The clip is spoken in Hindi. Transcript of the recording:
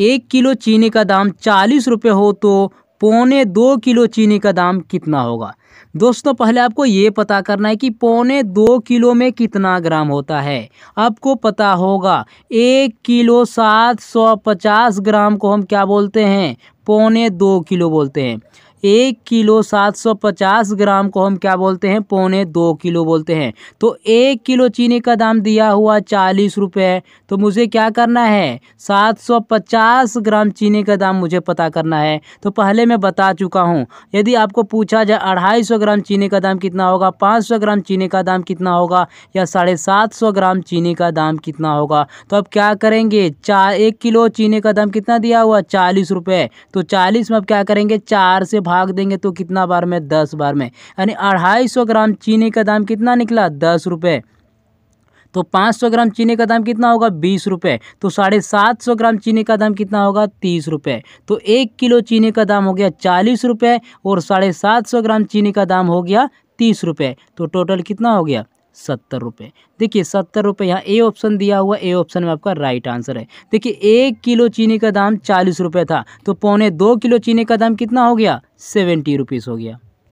एक किलो चीनी का दाम चालीस रुपये हो तो पौने दो किलो चीनी का दाम कितना होगा दोस्तों पहले आपको ये पता करना है कि पौने दो किलो में कितना ग्राम होता है आपको पता होगा एक किलो सात सौ पचास ग्राम को हम क्या बोलते हैं पौने दो किलो बोलते हैं एक किलो सात सौ पचास ग्राम को हम क्या बोलते हैं पौने दो किलो बोलते हैं तो एक किलो चीनी का दाम दिया हुआ चालीस रुपये तो मुझे क्या करना है सात सौ पचास ग्राम चीनी का दाम मुझे पता करना है तो पहले मैं बता चुका हूँ यदि आपको पूछा जाए अढ़ाई सौ ग्राम चीनी का दाम कितना होगा पाँच सौ ग्राम चीनी का दाम कितना होगा या साढ़े सात सौ ग्राम चीनी का दाम कितना होगा तो अब क्या करेंगे चार एक किलो चीनी का दाम कितना दिया हुआ चालीस रुपये तो चालीस में अब क्या करेंगे चार से भाग देंगे तो कितना बार में दस बार में यानी अढ़ाई सौ ग्राम चीनी का दाम कितना निकला दस रुपये तो 500 ग्राम चीनी का दाम कितना होगा बीस रुपये तो साढ़े सात सौ ग्राम चीनी का दाम कितना होगा तीस रुपये तो एक किलो चीनी का दाम हो गया चालीस रुपये और साढ़े सात सौ ग्राम चीनी का दाम हो गया तीस रुपये तो टोटल कितना हो गया सत्तर रुपये देखिए सत्तर रुपये यहाँ ए ऑप्शन दिया हुआ ए ऑप्शन में आपका राइट आंसर है देखिए एक किलो चीनी का दाम चालीस रुपये था तो पौने दो किलो चीनी का दाम कितना हो गया सेवेंटी रुपीज़ हो गया